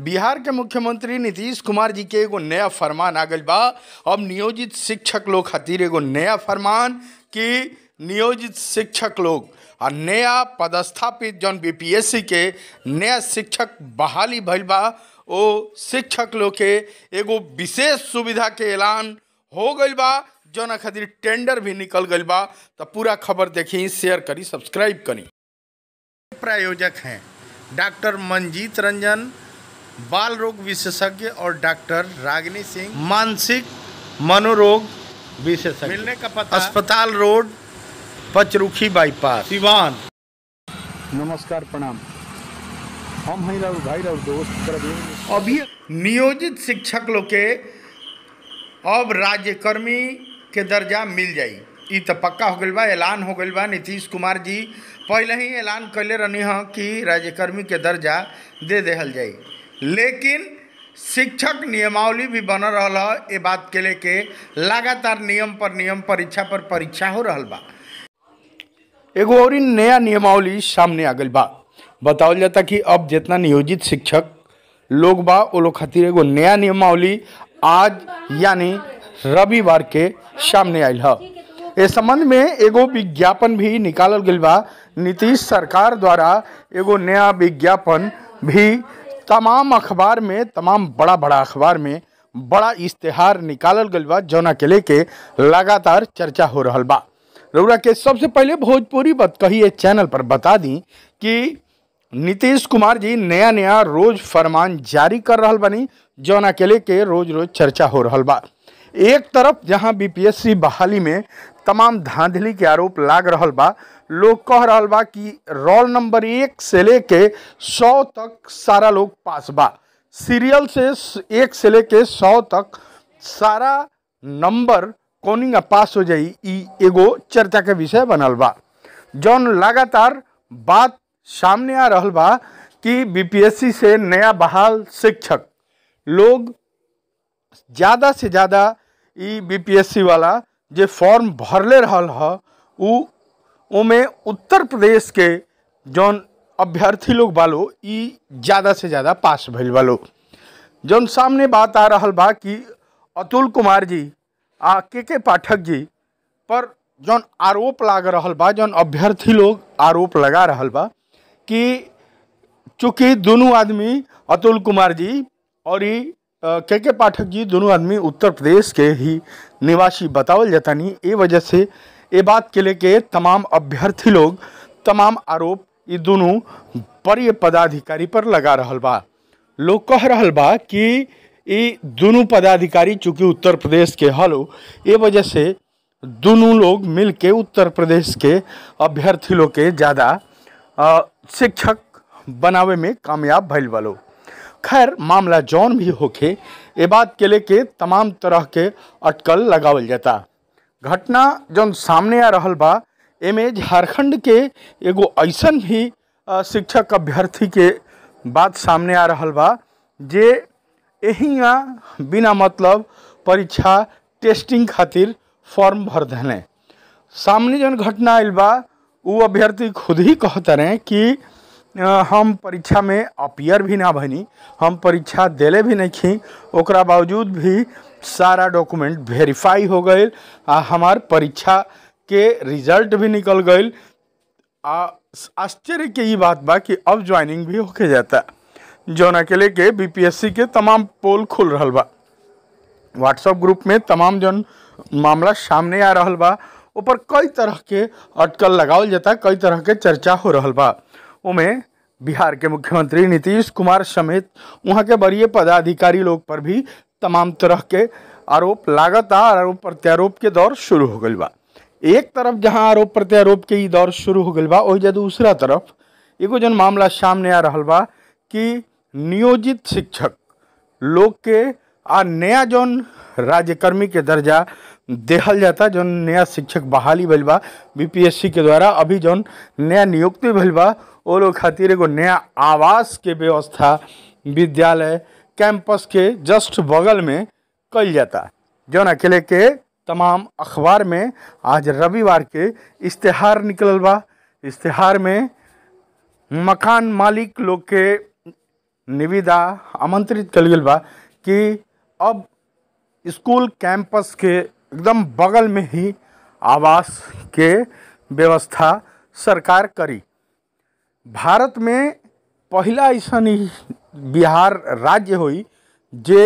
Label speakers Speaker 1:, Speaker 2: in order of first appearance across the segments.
Speaker 1: बिहार के मुख्यमंत्री नीतीश कुमार जी के एगो नया फरमान आ गई बा अब नियोजित शिक्षक लोग खातिर एगो नया फरमान कि नियोजित शिक्षक लोग आ नया पदस्थापित जौन बीपीएससी के नया शिक्षक बहाली भल बा ओ शिक्षक लोग के एगो विशेष सुविधा के ऐलान हो गई बा जो खातिर टेंडर भी निकल गई बा तो पूरा खबर देखी शेयर करी सब्सक्राइब करी प्रायोजक हैं डॉक्टर मंजीत रंजन बाल रोग विशेषज्ञ और डॉक्टर रागिनी सिंह मानसिक मनोरोग विशेषज्ञ मिलने का पता अस्पताल रोड पचरुखी बाईपास सिवान नमस्कार प्रणाम हम हैं राहुल भाई राहुल दोस्त अभी नियोजित शिक्षक लोग के अब राज्यकर्मी के दर्जा मिल जाए इत तो पक्का हो गई बा ऐलान हो गई बा नीतीश कुमार जी पहले ही ऐलान कैले रहनी हाँ कि राज्यकर्मी के दर्जा दे दल जाए लेकिन शिक्षक नियमावली भी बन रहा है ये बात के लेके लगातार नियम पर नियम परीक्षा पर परीक्षा हो रहा बा एगो और नया नियमावली सामने आ गल बा बतावल जाता कि अब जितना नियोजित शिक्षक लोग बा खातिर एगो नया नियमावली आज यानी रविवार के सामने आयल है इस संबंध में एगो विज्ञापन भी निकालल गई बा नीतीश सरकार द्वारा एगो नया विज्ञापन भी तमाम अखबार में तमाम बड़ा बड़ा अखबार में बड़ा इश्तेहार निकाल गल बा जौना के लेके लगातार चर्चा हो रहा बा रौरा के सबसे पहले भोजपुरी बत कही चैनल पर बता दी कि नीतीश कुमार जी नया नया रोज फरमान जारी कर रहा बनी जौना के लेके रोज रोज चर्चा हो रहा बा एक तरफ जहां बीपीएससी बहाली में तमाम धांधली के आरोप लाग रहा बा लोग कह रहा बा कि रोल नंबर एक से लेके सौ तक सारा लोग पास बा सीरियल से एक से लेके सौ तक सारा नंबर कोनिंग पास हो जाए ई एगो चर्चा के विषय बनल बा जौन लगातार बात सामने आ रहा बा कि बीपीएससी से नया बहाल शिक्षक लोग ज़्यादा से ज़्यादा ई बीपीएससी वाला जे फॉर्म भरले रहा हा उ में उत्तर प्रदेश के जौन अभ्यर्थी लोग बालो ज़्यादा से ज़्यादा पास भइल बालो जौन सामने बात आ रहा बा कि अतुल कुमार जी आ के के पाठक जी पर जौन आरोप लाग रहा बा जौन अभ्यर्थी लोग आरोप लगा रहा बा कि चूँकि दोनों आदमी अतुल कुमार जी और के के पाठक जी दोनों आदमी उत्तर प्रदेश के ही निवासी बतावल जतानी ये वजह से ये बात के तमाम अभ्यर्थी लोग तमाम आरोप ये दोनों बड़ी पदाधिकारी पर लगा रहल बा लोग कह रहल बा कि ये दोनों पदाधिकारी चूँकि उत्तर प्रदेश के हलो ये वजह से दोनों लोग मिल के उत्तर प्रदेश के अभ्यर्थी लोग के ज़्यादा शिक्षक बनावे में कामयाब भल वालों खैर मामला जौन भी होके ये बात के लेके तमाम तरह के अटकल लगावल जाता घटना जौन सामने आ रहा बा एमे झारखंड के एगो ऐसन भी शिक्षक अभ्यर्थी के बात सामने आ रहा बा जे यहाँ बिना मतलब परीक्षा टेस्टिंग खातिर फॉर्म भर देने सामने जौन घटना आयल बा वो अभ्यर्थी खुद ही कहते रहे कि हम परीक्षा में अपियर भी ना बनी हम परीक्षा दिले भी नहीं ओकरा बावजूद भी सारा डॉक्यूमेंट वेरीफाई हो गए आ हमार परीक्षा के रिजल्ट भी निकल गए आश्चर्य के ये बात बा कि अब ज्वाइनिंग भी होके जाता जौन के लेके बीपीएससी के तमाम पोल खुल रहा बा व्हाट्सएप ग्रुप में तमाम जन मामला सामने आ रहा बा ऊपर कई तरह के अटकल लगावल जाता कई तरह के चर्चा हो रहा बा उमें बिहार के मुख्यमंत्री नीतीश कुमार समेत वहाँ के बड़े पदाधिकारी लोग पर भी तमाम तरह के आरोप लगातार आरोप प्रत्यारोप के दौर शुरू हो गई बा एक तरफ जहाँ आरोप प्रत्यारोप के दौर शुरू हो गई बा वही दूसरा तरफ एगो जन मामला सामने आ रहा बा कि नियोजित शिक्षक लोग के आ नया जौन राज्यकर्मी के दर्जा देहल जाता जौन नया शिक्षक बहाली भल बा बीपीएससी के द्वारा अभी जौन नया नियुक्ति भल बा वो लोग खातिर एगो नया आवास के व्यवस्था विद्यालय कैंपस के जस्ट बगल में कल जाता है अकेले के तमाम अखबार में आज रविवार के इश्तहार निकल बा इश्तहार में मकान मालिक लोग के निविदा आमंत्रित कल गल बा कि अब स्कूल कैंपस के एकदम बगल में ही आवास के व्यवस्था सरकार करी भारत में पहला ऐसा ही बिहार राज्य हुई जे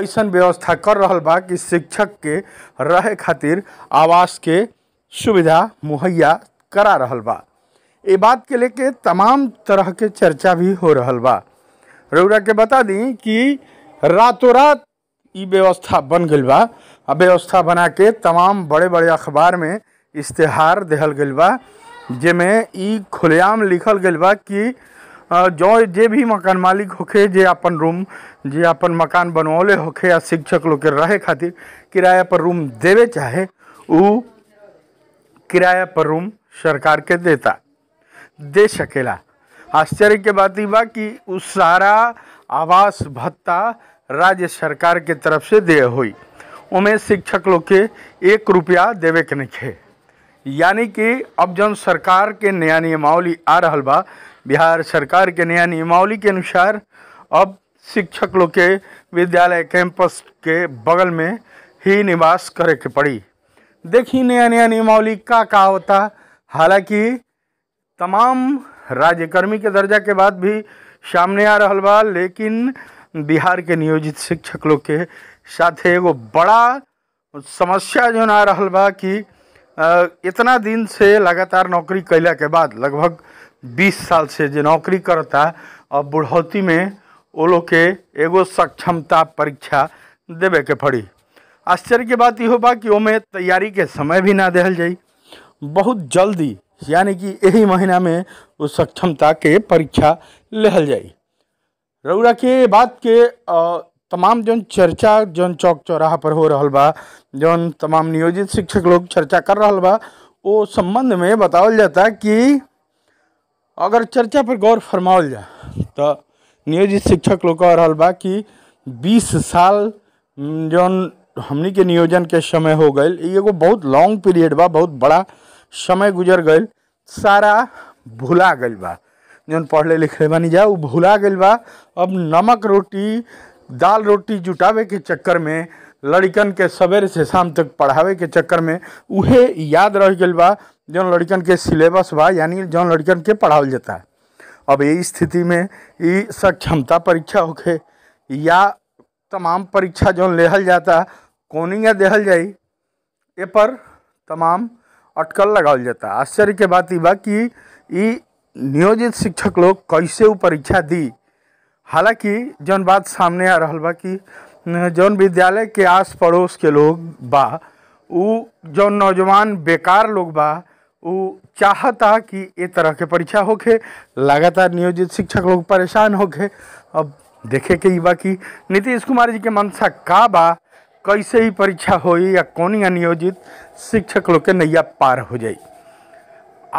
Speaker 1: ऐसा व्यवस्था कर रहा बा कि शिक्षक के रहे खातिर आवास के सुविधा मुहैया करा रहा बा ये बात के लेके तमाम तरह के चर्चा भी हो रहा बा रउरा के बता दी कि रातों रात व्यवस्था बन गई बा व्यवस्था बना के तमाम बड़े बड़े अखबार में इश्तहार दिहल गई बा जेमें खुलेआम लिखल गई बा कि जो जे भी मकान मालिक होके जे अपन रूम जे अपन मकान बनवाले होके या शिक्षक लोग के रहे खातिर किराया पर रूम देवे चाहे ऊ किराया पर रूम सरकार के देता दे सकेला आश्चर्य के बात ही बा कि उ सारा आवास भत्ता राज्य सरकार के तरफ से दे हुई उमें शिक्षक लोग के एक रुपया देवे के नहीं यानी कि अब जन सरकार के नया नियमावली आ रहा बा बिहार सरकार के नया नियमावली के अनुसार अब शिक्षक लोग के विद्यालय कैंपस के बगल में ही निवास करे के पड़ी देखी नया नया नियमावली का का होता हालांकि तमाम राज्यकर्मी के दर्जा के बाद भी सामने आ रहा बा लेकिन बिहार के नियोजित शिक्षक लोग के साथ एगो बड़ा समस्या जो आ रहा बा कि इतना दिन से लगातार नौकरी कैला के बाद लगभग बीस साल से जो नौकरी करता और बुढ़ौती में वो लोग के एगो सक्षमता परीक्षा देवे के पड़ी आश्चर्य के बात इहो बा कि में तैयारी के समय भी ना दिल जाए बहुत जल्दी यानी कि यही महीना में वो सक्षमता के परीक्षा लेल जाए रउरा के बात के आ, तमाम जौन चर्चा जौन चौक चौराहा पर हो रहा बा जौन तमाम नियोजित शिक्षक लोग चर्चा कर रहा बा वो संबंध में बतावल जाता कि अगर चर्चा पर गौर फरमाओल जाए तो नियोजित शिक्षक लोग कह रहा बा कि बीस साल जौन हमनी के नियोजन के समय हो गए एगो बहुत लॉन्ग पीरियड बा बहुत बड़ा समय गुजर गए सारा भुला गए बा जौन पढ़ले लिखले बनी जा भूला भुला बा अब नमक रोटी दाल रोटी जुटावे के चक्कर में लड़कन के सवेरे से शाम तक पढ़ावे के चक्कर में उहे याद रह गई बा जौन लड़कन के सिलेबस बा यानी जौन लड़कन के पढ़ावल जाता अब ये स्थिति में ये सक्षमता परीक्षा होके या तमाम परीक्षा जौन लेहल जाता कोनिंग देहल जाए ये पर तमाम अटकल लगावल जाता आश्चर्य के बात बा कि नियोजित शिक्षक लोग कैसे वो परीक्षा दी हालांकि जौन बात सामने आ रहा बा कि जौन विद्यालय के आस पड़ोस के लोग बा उ जौन नौजवान बेकार लोग बा उ चाहता कि ये तरह के परीक्षा होके लगातार नियोजित शिक्षक लोग परेशान होके अब देखे के बा कि नीतीश कुमार जी के मनसा का बा कैसे ही परीक्षा हो या कौन या नियोजित शिक्षक लोग के नैया पार हो जाए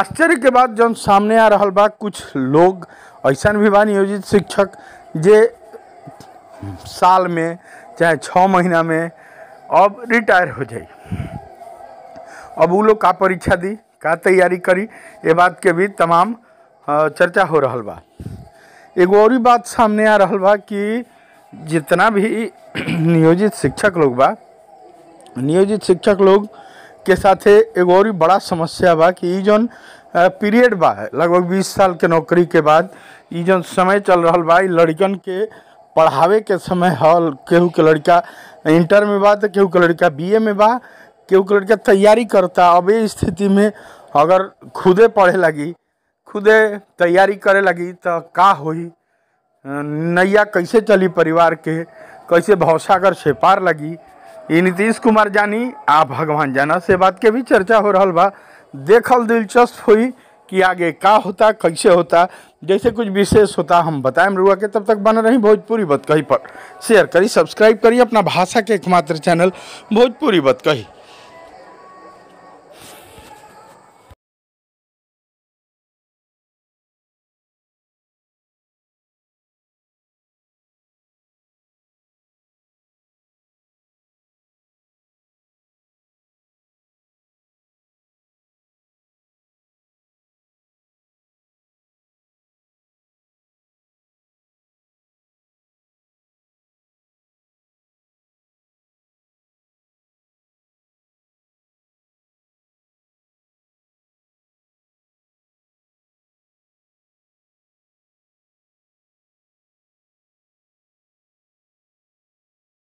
Speaker 1: आश्चर्य के बाद जो सामने आ रहा बा कुछ लोग ऐसा भी बा नियोजित शिक्षक जे साल में चाहे छः महीना में अब रिटायर हो जाए अब वो लोग का परीक्षा दी का तैयारी करी ये बात के भी तमाम चर्चा हो रहा बा एगो और बात सामने आ रहा बा कि जितना भी नियोजित शिक्षक लोग बा नियोजित शिक्षक लोग के साथ एगो और बड़ा समस्या बा कि जौन पीरियड बा लगभग 20 साल के नौकरी के बाद ई जौन समय चल रहा बा लड़कन के पढ़ावे के समय हल केहू के लड़का इंटर में बा तो केहू के लड़का बीए में बा क्योंकि लड़का तैयारी करता अब ये स्थिति में अगर खुदे पढ़े लगी खुदे तैयारी करे लगी तो का हो नैया कैसे चली परिवार के कैसे भवसागर से पार लगी ये नीतीश कुमार जानी आ भगवान जाना से बात के भी चर्चा हो रहा बा देखल दिलचस्प हुई कि आगे का होता कैसे होता जैसे कुछ विशेष होता हम बताएं रुआ के तब तक बन रही भोजपुरी कही पर शेयर करी सब्सक्राइब करी अपना भाषा के एकमात्र चैनल भोजपुरी कही